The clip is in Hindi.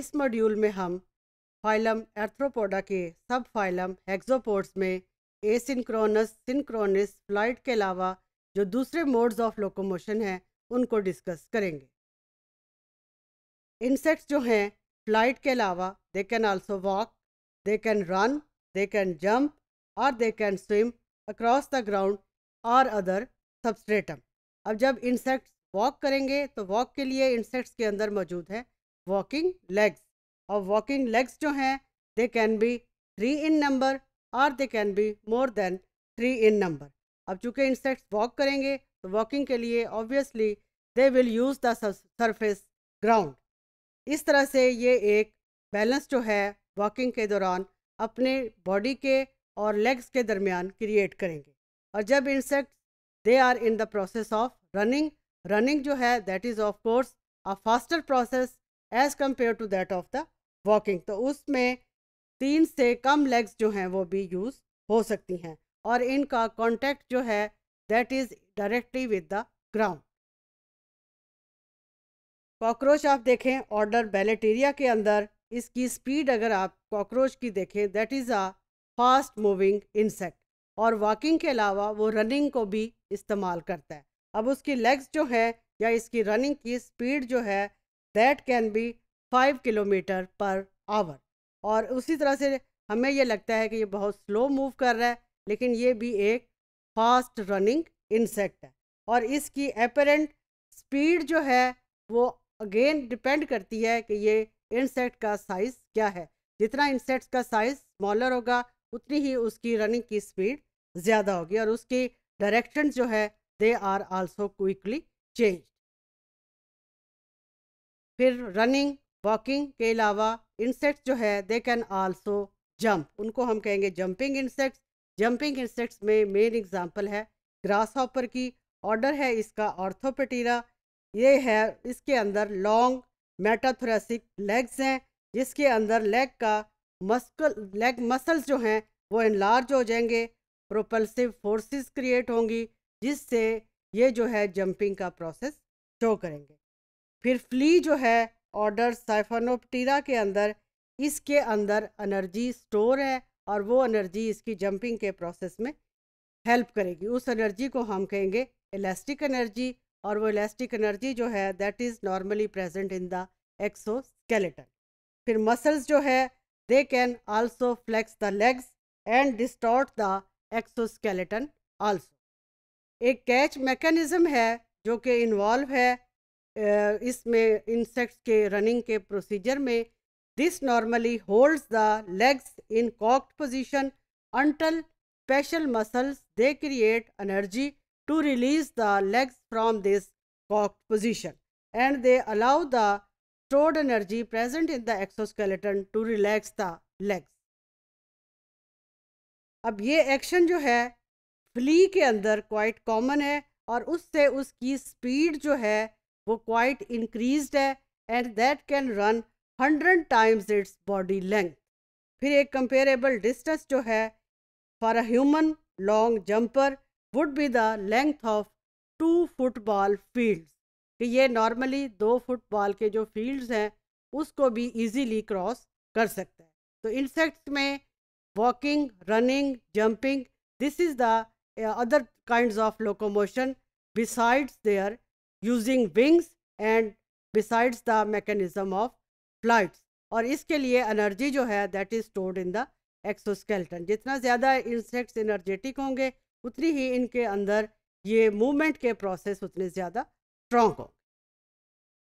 इस मॉड्यूल में हम फाइलम एर्थ्रोपोडा के सब फाइलम हेक्सोपोड्स में एसिंक्रोनस सिंक्रोनस फ्लाइट के अलावा जो दूसरे मोड्स ऑफ लोकोमोशन हैं उनको डिस्कस करेंगे इंसेक्ट्स जो हैं फ्लाइट के अलावा they can also walk they can run they can jump और they can swim across the ground और अदर सबस्ट्रेटम अब जब इंसेक्ट्स वॉक करेंगे तो वॉक के लिए इंसेक्ट्स के अंदर मौजूद है वॉकिंग लेग्स और वॉकिंग लेग्स जो हैं they can be three in number और they can be more than three in number अब चूंकि इंसेक्ट्स वॉक करेंगे तो वॉकिंग के लिए obviously they will use the surface ground इस तरह से ये एक बैलेंस जो है वॉकिंग के दौरान अपने बॉडी के और लेग्स के दरमियान क्रिएट करेंगे और जब insect they are in the process of running running जो है that is of course a faster process as compare to that of the walking तो उसमें तीन से कम लेग्स जो हैं वो भी यूज़ हो सकती हैं और इनका कॉन्टैक्ट जो है that is directly with the ground cockroach आप देखें ऑर्डर बैलेटेरिया के अंदर इसकी स्पीड अगर आप कॉकरोच की देखें that is a fast moving insect और वॉकिंग के अलावा वो रनिंग को भी इस्तेमाल करता है अब उसकी लेग्स जो है या इसकी रनिंग की स्पीड जो है that can be five kilometre per hour और उसी तरह से हमें ये लगता है कि ये बहुत स्लो मूव कर रहा है लेकिन ये भी एक फास्ट रनिंग इंसेक्ट है और इसकी अपेरेंट स्पीड जो है वो अगेन डिपेंड करती है कि ये इंसेक्ट का साइज़ क्या है जितना इंसेक्ट्स का साइज़ स्मॉलर होगा उतनी ही उसकी रनिंग की स्पीड ज़्यादा होगी और उसकी डायरेक्शन जो है they are also quickly change फिर रनिंग वॉकिंग के अलावा इंसेक्ट्स जो है दे कैन आल्सो जंप उनको हम कहेंगे जंपिंग इंसेक्ट्स जंपिंग इंसेक्ट्स में मेन एग्जांपल है ग्रास हॉपर की ऑर्डर है इसका ऑर्थोपेटीरा ये है इसके अंदर लॉन्ग मेटाथोरेसिक लेग्स हैं जिसके अंदर लेग का मस्कल लेग मसल्स जो हैं वो इनलार्ज हो जाएंगे प्रोपल्सिव फोर्सेस क्रिएट होंगी जिससे ये जो है जंपिंग का प्रोसेस शो करेंगे फिर फ्ली जो है ऑर्डर साइफनोपटीरा के अंदर इसके अंदर एनर्जी स्टोर है और वो एनर्जी इसकी जंपिंग के प्रोसेस में हेल्प करेगी उस एनर्जी को हम कहेंगे इलास्टिक एनर्जी और वो इलास्टिक एनर्जी जो है that is normally present in the exoskeleton फिर मसल्स जो है they can also flex the legs and distort the exoskeleton also एक कैच मैकेनिज़्म है जो कि इन्वॉल्व है इसमें इंसेक्ट्स के रनिंग के प्रोसीजर में this normally holds the legs in cocked position until special muscles they create energy to release the legs from this cocked position and they allow the stored energy present in the exoskeleton to relax the legs अब ये एक्शन जो है फ्ली के अंदर क्वाइट कॉमन है और उससे उसकी स्पीड जो है वो क्वाइट इंक्रीज है and that can run hundred times its body length फिर एक कंपेरेबल डिस्टेंस जो है for a human long jumper would be the length of two football field कि ये नॉर्मली दो फुटबॉल के जो फील्ड्स हैं उसको भी इजीली क्रॉस कर सकता है तो इंसेक्ट्स में walking running jumping this is the other kinds of locomotion besides their using wings and besides the mechanism of flights और इसके लिए एनर्जी जो है that is stored in the exoskeleton जितना ज़्यादा इंसेक्ट्स एनर्जेटिक होंगे उतनी ही इनके अंदर ये मूवमेंट के प्रोसेस उतने ज़्यादा स्ट्रॉन्ग होंगे